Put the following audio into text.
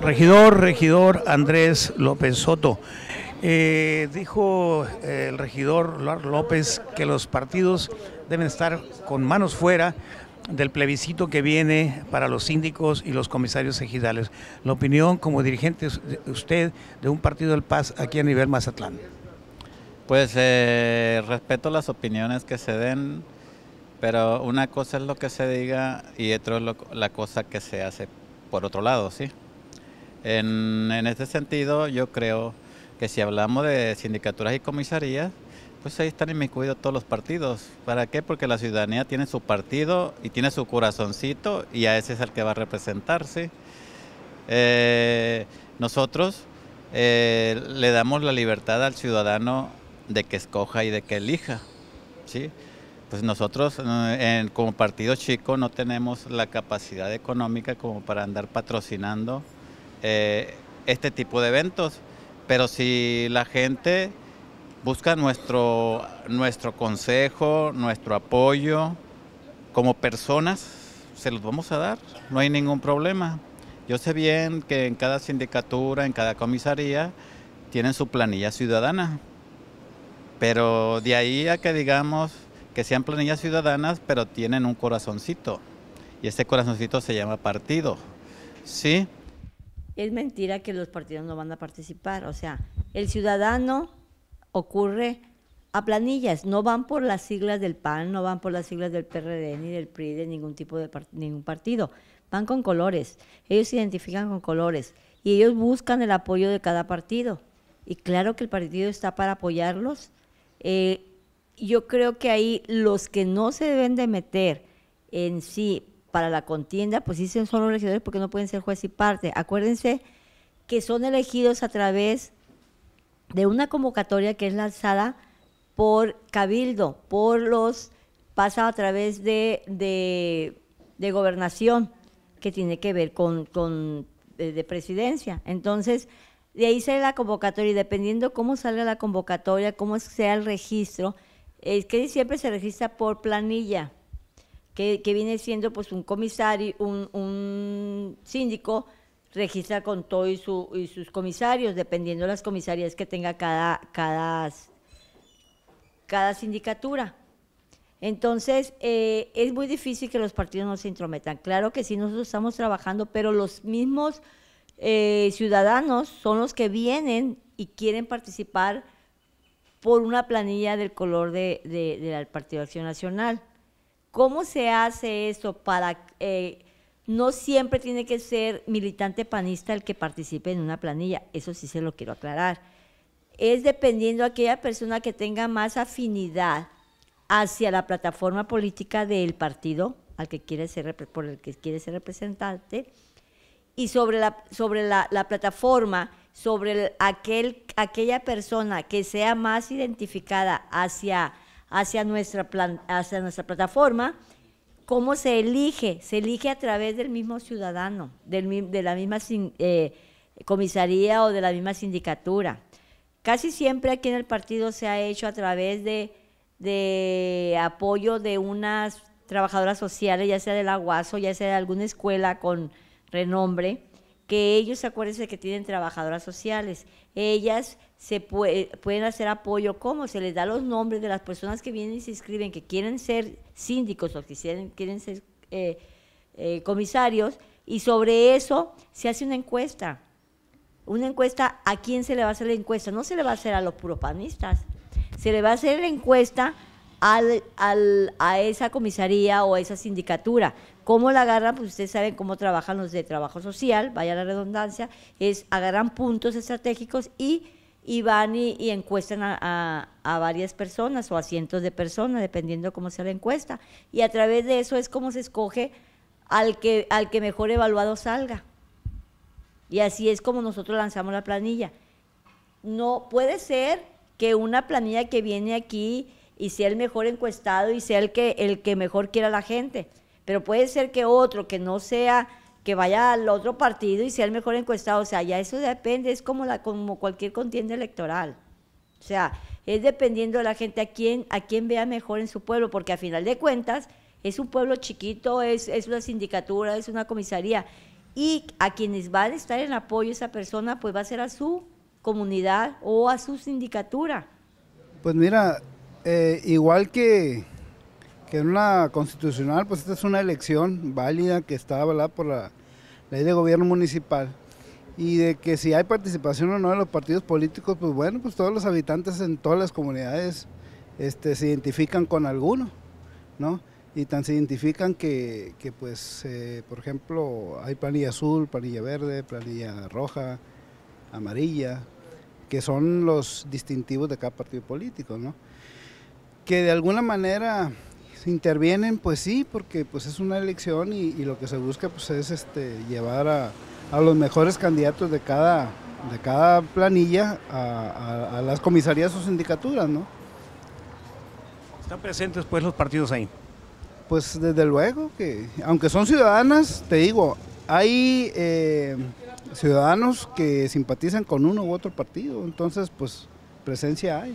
Regidor, regidor Andrés López Soto. Eh, dijo eh, el regidor López que los partidos deben estar con manos fuera del plebiscito que viene para los síndicos y los comisarios ejidales. La opinión como dirigente de usted de un partido del Paz aquí a nivel Mazatlán. Pues eh, respeto las opiniones que se den, pero una cosa es lo que se diga y otra es la cosa que se hace por otro lado, ¿sí? En, este sentido, yo creo que si hablamos de sindicaturas y comisarías, pues ahí están en mi inmiscuidos todos los partidos. ¿Para qué? Porque la ciudadanía tiene su partido y tiene su corazoncito y a ese es el que va a representarse. Eh, nosotros eh, le damos la libertad al ciudadano de que escoja y de que elija. Pues nosotros eh, como partido chico no tenemos la capacidad económica como para andar patrocinando eh, este tipo de eventos. Pero si la gente busca nuestro, nuestro consejo, nuestro apoyo como personas, se los vamos a dar, no hay ningún problema. Yo sé bien que en cada sindicatura, en cada comisaría, tienen su planilla ciudadana, pero de ahí a que digamos que sean planillas ciudadanas, pero tienen un corazoncito, y este corazoncito se llama partido, ¿sí? es mentira que los partidos no van a participar. O sea, el ciudadano ocurre a planillas, no van por las siglas del PAN, no van por las siglas del PRD, ni del PRI, de ningún tipo de ningún partido. Van con colores, ellos se identifican con colores y ellos buscan el apoyo de cada partido. Y claro que el partido está para apoyarlos. Eh, yo creo que ahí los que no se deben de meter en sí para la contienda, pues dicen son los regidores porque no pueden ser juez y parte. Acuérdense que son elegidos a través de una convocatoria que es lanzada por Cabildo, por los, pasa a través de, de, gobernación, que tiene que ver con, de, presidencia. Entonces, de ahí sale la convocatoria y dependiendo cómo salga la convocatoria, cómo sea el registro, es que siempre se registra por planilla que, viene siendo pues un comisario, un, síndico registra con todo y, y, sus comisarios, dependiendo de las comisarías que tenga cada, cada, cada sindicatura. Entonces, eh, es muy difícil que los partidos no se intrometan. Claro que sí, nosotros estamos trabajando, pero los mismos eh, ciudadanos son los que vienen y quieren participar por una planilla del color de, del Partido de Acción Nacional. ¿Cómo se hace eso? para... Eh, no siempre tiene que ser militante panista el que participe en una planilla, eso sí se lo quiero aclarar. Es dependiendo de aquella persona que tenga más afinidad hacia la plataforma política del partido al que quiere ser, por el que quiere ser representante y sobre la, sobre plataforma, sobre aquel, aquella persona que sea más identificada hacia hacia nuestra, plan, hacia nuestra plataforma. ¿Cómo se elige? Se elige a través del mismo ciudadano, de la misma eh, comisaría o de la misma sindicatura. Casi siempre aquí en el partido se ha hecho a través de, apoyo de unas trabajadoras sociales, ya sea del Aguazo, ya sea de alguna escuela con renombre, que ellos, acuérdense que tienen trabajadoras sociales. Ellas se pueden hacer apoyo, ¿cómo? Se les da los nombres de las personas que vienen y se inscriben, que quieren ser síndicos o que quieren, ser eh, eh, comisarios, y sobre eso se hace una encuesta. Una encuesta, ¿a quién se le va a hacer la encuesta? No se le va a hacer a los puropanistas, se le va a hacer la encuesta al, a esa comisaría o a esa sindicatura. ¿Cómo la agarran? Pues ustedes saben cómo trabajan los de trabajo social, vaya la redundancia, es agarran puntos estratégicos y y van y, encuestan a, varias personas o a cientos de personas, dependiendo cómo sea la encuesta. Y a través de eso es como se escoge al que, al que mejor evaluado salga. Y así es como nosotros lanzamos la planilla. No puede ser que una planilla que viene aquí y sea el mejor encuestado y sea el que, el que mejor quiera la gente, pero puede ser que otro que no sea que vaya al otro partido y sea el mejor encuestado. O sea, ya eso depende, es como, la, como cualquier contienda electoral. O sea, es dependiendo de la gente a quién, a vea mejor en su pueblo, porque a final de cuentas es un pueblo chiquito, es, una sindicatura, es una comisaría. Y a quienes van a estar en apoyo esa persona, pues va a ser a su comunidad o a su sindicatura. Pues mira, eh, igual que que en una constitucional, pues esta es una elección válida que está avalada por la ley de gobierno municipal y de que si hay participación o no de los partidos políticos, pues bueno, pues todos los habitantes en todas las comunidades este, se identifican con alguno, ¿no? Y tan se identifican que, pues, eh, por ejemplo, hay planilla azul, planilla verde, planilla roja, amarilla, que son los distintivos de cada partido político, ¿no? Que de alguna manera intervienen, pues sí, porque pues es una elección y, lo que se busca pues es este llevar a, los mejores candidatos de cada, de cada planilla a, las comisarías o sindicaturas, ¿Están presentes pues los partidos ahí? Pues desde luego que, aunque son ciudadanas, te digo, hay eh, ciudadanos que simpatizan con uno u otro partido, entonces pues presencia hay.